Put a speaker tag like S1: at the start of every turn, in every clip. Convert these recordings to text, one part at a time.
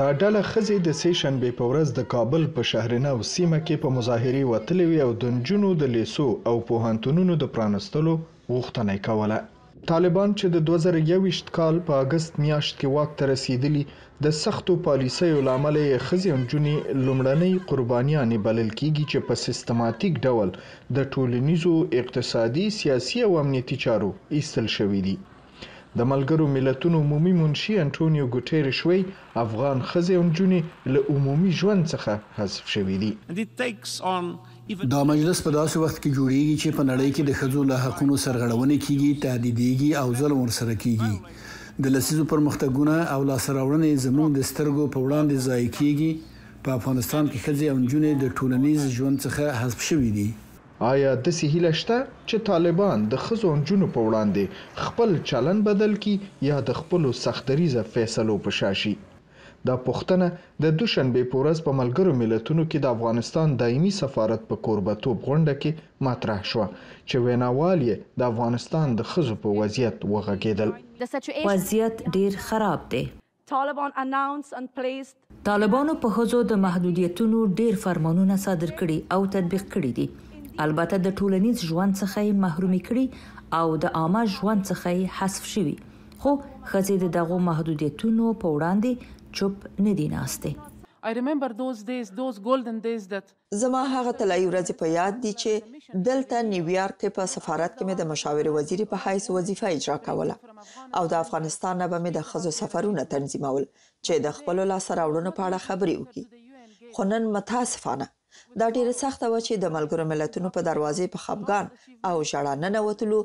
S1: دا ډله خزي د سې شنبې په ورځ د کابل په شهرنه او سیمه کې په مظاهره وتلې وي او د نجونو د لیسو او پوهنتونونو د پرانستلو غوښتنه کوله طالبان چې د 2021 کال په اگست میاشت کې واک ته رسیدلی د سختو پالیسیو لامل یې خزي نجونی لومړنۍ قربانیان بلل کیږي چې په سیستماتیک ډول د ټولنیزو اقتصادي سیاسي او امنیتي چارو ایستل شوې دي د ملګرو ملتونو عمومي منشي انټونیو ګوټیرش وی افغان خزې او نجونې له عمومي ژوند څخه حذف شوې
S2: دي دا مجلس په داسې وخت کې جوړیږي چې په نړۍ کې د خزو له حقوقو سرغړونه کیږي تهدیديږي او ظلم ورسره کیږي د لسیزو پرمختګونه او لاسراوړنې زموږ د سترګو په وړاندې ځای کیږي په افغانستان کې خزې او نجونې د ټولنیز ژوند څخه حذف شوې دي
S1: آیا داسې هیله شته چې طالبان د ښځو او نجونو په وړاندې خپل چلند بدل کړي یا د خپلو سختریزه فیصلو په شا شي دا پوښتنه د دوشنبه په ورځ په ملګرو ملتونو کې د افغانستان دایمي سفارت په کوربتوب غونډه کې مطرح شوه چې ویناوال یې د افغانستان د ښځو په وضعیت
S3: وغږېدل وضعیت ډیر خراب دی طالبانو په خزو د محدودیتونو ډیر فرمانونه صادر کړي او تطبیق کړي دي البته د ټولنیز ژوند څخه یې محروم کړي او د عامه ژوند څخه یې حذف شوی خو خزې د دغه محدودیتونو په وړاندې چوپ نه دي ناشته
S4: I remember those days those golden days that زما هغه طلایی ورځې په یاد دي چې دلته نیویارک کې په سفارت کې مې د مشاور وزیر په حیث وظیفه اجرا کوله او د افغانستان نه به مې د خزو سفرونه تنظیمول چې د خپل لا سره وړونو په اړه خبرې وکړي خو نن متاسفانه دا ډیره سخته و چې د ملګرو ملتونو په دروازې په خپګان او ژړا ننوتلو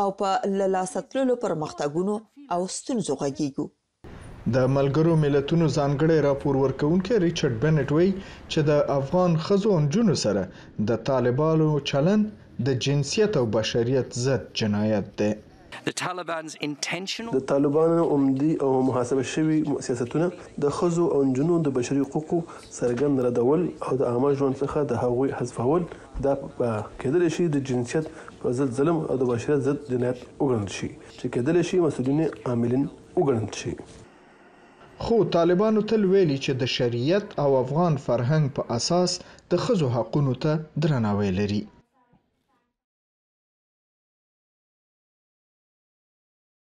S4: او په لاساتلو پرمختګونو او ستونزو غږیږو
S1: د ملګرو ملتونو ځانګړي راپور ورکونکي ریچارډ بنټ وی چې د افغان خزو انجونو سره د طالبانو چلن د جنسیت او بشریت ضد جنایت دی
S2: د طالبانو عمدي او محاسبه شوي سیاستونه د ښځو او نجونو د بشري حقوقو څرګند ردول او د عامه ژوند څخه د هغوی حذفول دا به کېدلی شي د جنسیت پر ضد ظلم او د بشریت ضد جنایت وګڼل شي چې کېدلی شي مسؤلین عاملین وګڼل شي خو طالبانو تل ویلي چې د
S1: شریعت او افغان فرهنګ په اساس د خزو حقونو ته درناوی لري